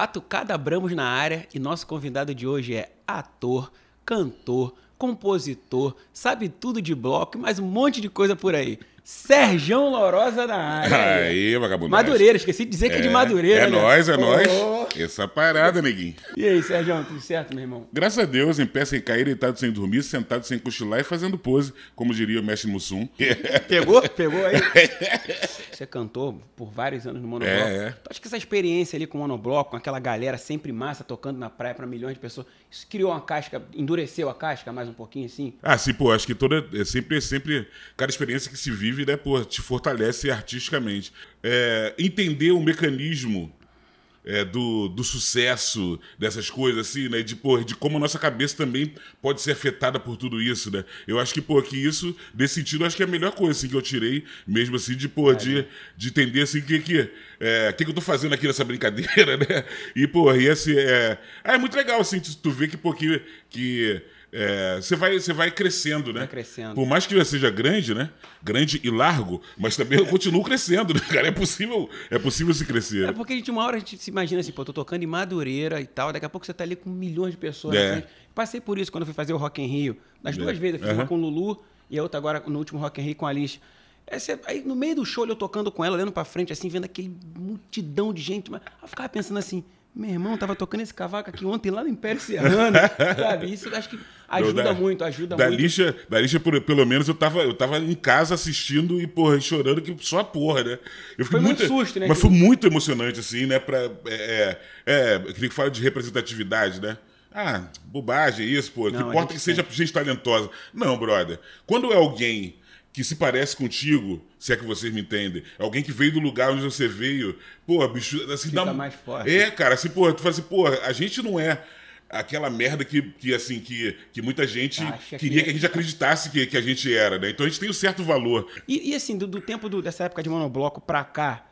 Batucada Abramos na área e nosso convidado de hoje é ator, cantor, compositor, sabe tudo de bloco e mais um monte de coisa por aí. Sérgio Lorosa na área. Aí, vagabundo. Madureira, esqueci de dizer que é, de é, Madureira. É né? nós, é oh, nós. Essa parada, neguinho. E aí, Sérgio, tudo certo, meu irmão? Graças a Deus, em pé sem cair, deitado sem dormir, sentado sem cochilar e fazendo pose, como diria o mestre Mussum. Pegou? Pegou aí? É. Você cantou por vários anos no Monobloco. É, é. Tu então, que essa experiência ali com o Monobloco, com aquela galera sempre massa tocando na praia para milhões de pessoas, isso criou uma casca, endureceu a casca mais um pouquinho, assim? Ah, sim, pô, acho que toda, é sempre, é sempre, cada experiência que se vive, né, pô, te fortalece artisticamente. É, entender o mecanismo é, do, do sucesso dessas coisas, assim, né? De, pô, de como a nossa cabeça também pode ser afetada por tudo isso, né? Eu acho que, pô, que isso, nesse sentido, acho que é a melhor coisa, assim, que eu tirei, mesmo assim, de, pô, de, de entender, assim, que que, é, que que eu tô fazendo aqui nessa brincadeira, né? E, pô, e assim, é... Ah, é muito legal, assim, tu, tu que, pô, que... que é, você é, vai, você vai crescendo, né? Vai crescendo. Por mais que já seja grande, né? Grande e largo, mas também eu continuo crescendo, né, cara? É possível, é possível se crescer. É porque a gente, uma hora a gente se imagina assim, pô, tô tocando em Madureira e tal, daqui a pouco você tá ali com milhões de pessoas. É. Passei por isso quando eu fui fazer o Rock em Rio. Nas é. duas é. vezes, eu fiz uhum. uma com o Lulu e a outra agora no último Rock em Rio com a Alice. É, aí, no meio do show, eu tocando com ela, olhando pra frente, assim, vendo aquele multidão de gente. Mas eu ficava pensando assim, meu irmão tava tocando esse cavaco aqui ontem lá no Império Serrano, sabe? Isso acho que ajuda da, muito, ajuda da muito. Lixa, da lixa, por, pelo menos, eu tava, eu tava em casa assistindo e, porra, chorando que só a porra, né? foi muito, muito susto, né? Mas que... foi muito emocionante, assim, né? Pra, é, é, é eu queria que fala de representatividade, né? Ah, bobagem isso, pô. Não, que importa que seja gente talentosa. Não, brother. Quando é alguém que se parece contigo, se é que vocês me entendem. É alguém que veio do lugar onde você veio. Porra, bicho, assim, Fica dá... Tá mais forte. É, cara, assim, porra, tu fala assim, porra, a gente não é aquela merda que, que assim, que, que muita gente Acha queria que... É. que... a gente acreditasse que, que a gente era, né? Então a gente tem um certo valor. E, e assim, do, do tempo do, dessa época de monobloco pra cá,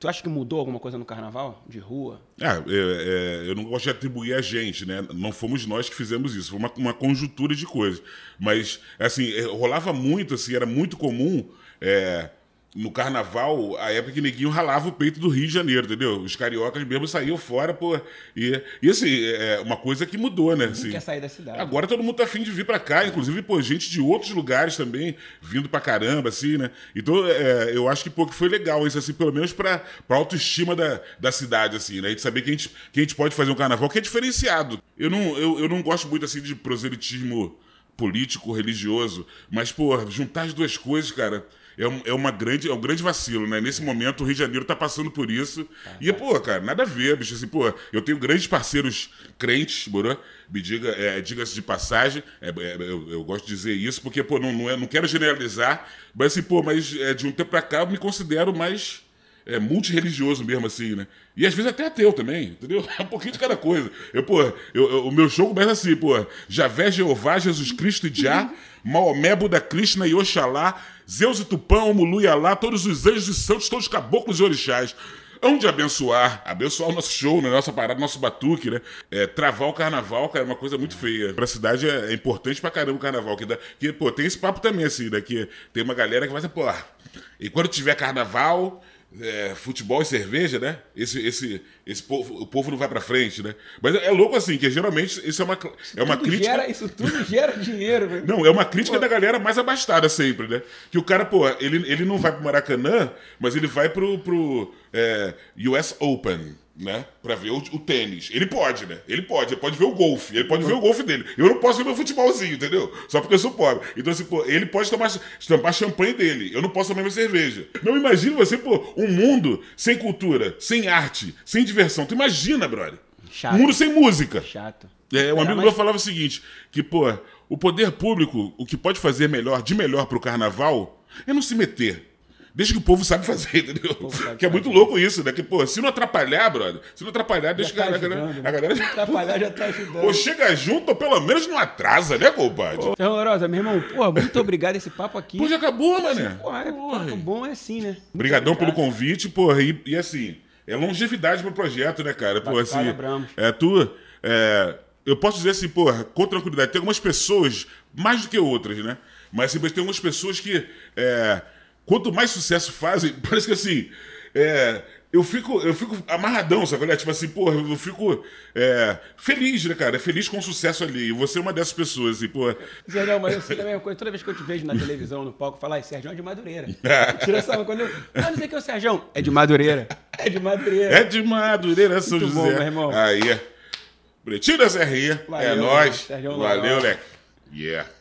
Tu acha que mudou alguma coisa no carnaval de rua? É, é, é, eu não gosto de atribuir a gente, né? Não fomos nós que fizemos isso, foi uma, uma conjuntura de coisas. Mas, assim, é, rolava muito, assim, era muito comum. É, no carnaval, a época que neguinho ralava o peito do Rio de Janeiro, entendeu? Os cariocas mesmo saíam fora, pô. E, e assim, é, é uma coisa que mudou, né? Assim, quer sair da cidade. Agora todo mundo tá afim de vir para cá, inclusive, pô, gente de outros lugares também, vindo pra caramba, assim, né? Então, é, eu acho que, pô, que foi legal isso, assim, pelo menos pra, pra autoestima da, da cidade, assim, né? E de saber que a, gente, que a gente pode fazer um carnaval que é diferenciado. Eu não, eu, eu não gosto muito, assim, de proselitismo político, religioso, mas, pô, juntar as duas coisas, cara é, um, é, uma grande, é um grande vacilo, né? Nesse é. momento, o Rio de Janeiro tá passando por isso. Tá, e, tá. pô, cara, nada a ver, bicho. Assim, pô, eu tenho grandes parceiros crentes, moro? Me diga, é, diga-se de passagem. É, é, eu, eu, gosto de dizer isso, porque, pô, não, não, é, não quero generalizar. Mas, assim, pô, mas é, de um tempo pra cá eu me considero mais é, multireligioso mesmo, assim, né? E às vezes até ateu também, entendeu? É um pouquinho de cada coisa. Eu, pô, eu, eu, o meu show começa assim, pô. Javé, Jeová, Jesus Cristo e Diá, Maomé, Buda, Krishna e Oxalá, Zeus e Tupã, Omulu e Alá, todos os anjos e santos, todos os caboclos e orixás. Onde abençoar, abençoar o nosso show, né? nossa parada, nosso batuque, né? É, travar o carnaval, cara, é uma coisa muito feia. Pra cidade é, é importante pra caramba o carnaval. Que, dá, que, pô, tem esse papo também, assim, né? Que tem uma galera que vai dizer, pô, e quando tiver carnaval, é, futebol e cerveja, né? Esse, esse, esse povo, o povo não vai para frente, né? Mas é louco assim, que geralmente isso é uma, isso é uma crítica. Gera, isso tudo gera dinheiro, velho. Não, é uma crítica pô. da galera mais abastada sempre, né? Que o cara, pô, ele, ele não vai pro Maracanã, mas ele vai pro, pro, é, US Open, né? Pra ver o, o, tênis. Ele pode, né? Ele pode, ele pode ver o golfe, ele pode ver o golfe dele. Eu não posso ver meu futebolzinho, entendeu? Só porque eu sou pobre. Então, assim, pô, ele pode tomar, tomar champanhe dele. Eu não posso tomar minha cerveja. Não imagina você, pô, um mundo sem cultura, sem arte, sem diversão. Tu imagina, brother. Chato. Um mundo sem música. Chato. É, um amigo meu falava o seguinte: que, pô, o poder público, o que pode fazer melhor, de melhor pro carnaval, é não se meter deixa que o povo sabe fazer, entendeu? Sabe que é muito louco isso, né? Que, pô, se não atrapalhar, brother, se não atrapalhar, deixa tá a, galera, tá né? Né? a galera Atrapalhar já tá ajudando. Ou chega junto, ou pelo menos não atrasa, né, compadre? Então, Rosa, meu irmão, pô, muito obrigado esse papo aqui. Pô, já acabou, mano. Assim, porra, é, porra, é. bom é assim, né? Obrigadão obrigado. pelo convite, porra, e, e, assim, é longevidade pro projeto, né, cara? Pô, assim, é, tu, é, eu posso dizer assim, porra, com tranquilidade, tem algumas pessoas, mais do que outras, né? Mas, assim, tem algumas pessoas que, é, quanto mais sucesso fazem, parece que assim. É, eu fico, eu fico amarradão, sabe? Né? Tipo assim, porra, eu fico é, feliz, né, cara? É feliz com o sucesso ali. E você é uma dessas pessoas, e, pô. Zé, não, mas eu sei da mesma coisa. Toda vez que eu te vejo na televisão, no palco, falar, ai, Sérgio é de Madureira. Tira essa quando eu. Ah, não sei que é o Sérgio. É de Madureira. É de Madureira. É de Madureira, São Muito José. Bom, meu irmão. Aí. Pretinho da Serrinha. É nóis. Valeu, Leque. Yeah.